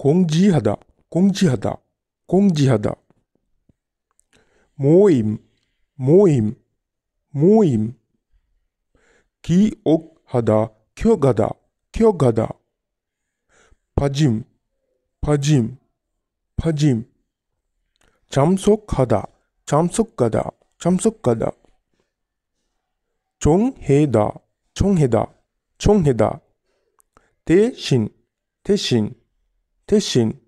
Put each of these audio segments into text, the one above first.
공지하다, 공지하다, 공지하다. 모임, 모임, 모임. 기억하다, 기억하다, 기억하다. 파짐, 파짐, 파짐. 잠속하다, 잠속하다, 잠속하다. 종해다, 종해다, 종해다. 대신, 대신. 대신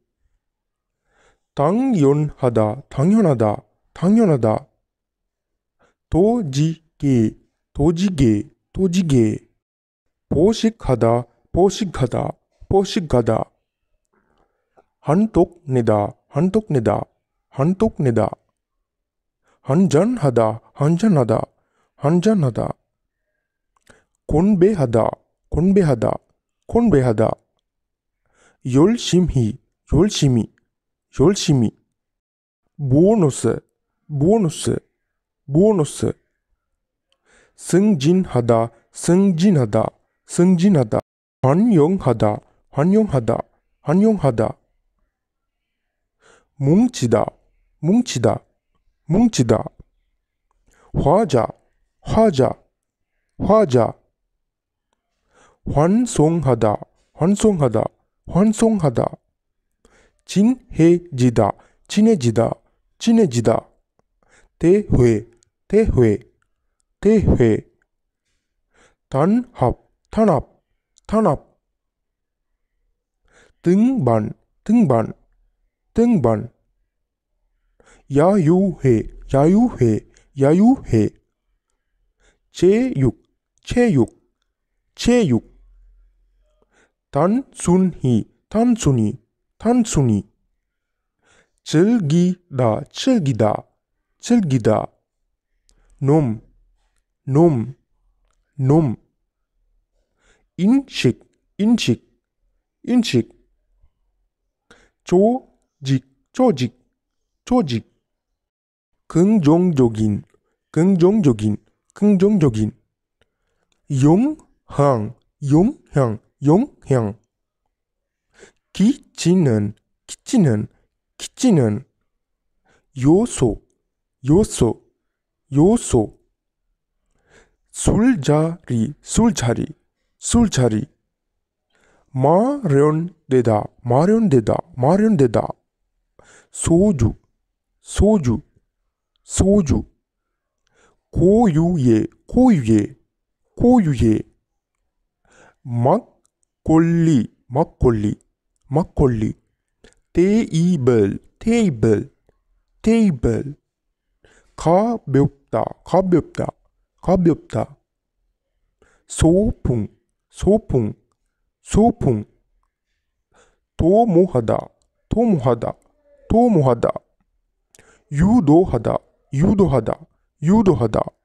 당연하다당연하다당연하다도지게도지게도지게보식하다보식하다보식하다한독내다한독내다한독내다한잔하다한잔하다한잔하다곤배하다곤배하다곤배하다 열심히, 열심히, 열심히. 보너스, 보너스, 보너스. 승진하다, 승진하다, 승진하다. 환영하다, 환영하다, 환영하다. 뭉치다, 뭉치다, 뭉치다. 화자, 화자, 화자. 환송하다, 환송하다. 환송하다. 진해지다, 친해지다, 친해지다. 대회, 대회, 대회. 단합, 탄압, 탄압. 등반, 등반, 등반. 야유회, 야유회, 야유회. 체육, 체육, 체육. 단순히, 단순히, 단순히. 즐기다, 즐기다, 즐기다. 놈, 놈, 놈. 인식, 인식, 인식. 조직, 조직, 조직. 긍정적인, 긍정적인, 긍정적인. 용향, 용향. 용형 기지는 기지는 기지는 요소 요소 요소 술자리 술자리 술자리 마련되다 마련되다 마련되다 소주 소주 소주 고유의 고유의 고유의 막 골리, 막골리, 막골리. 테이블, 테이블, 테이블. 가볍다, 가볍다, 가볍다. 소풍, 소풍, 소풍. 도모하다, 도모하다, 도모하다. 유도하다, 유도하다, 유도하다.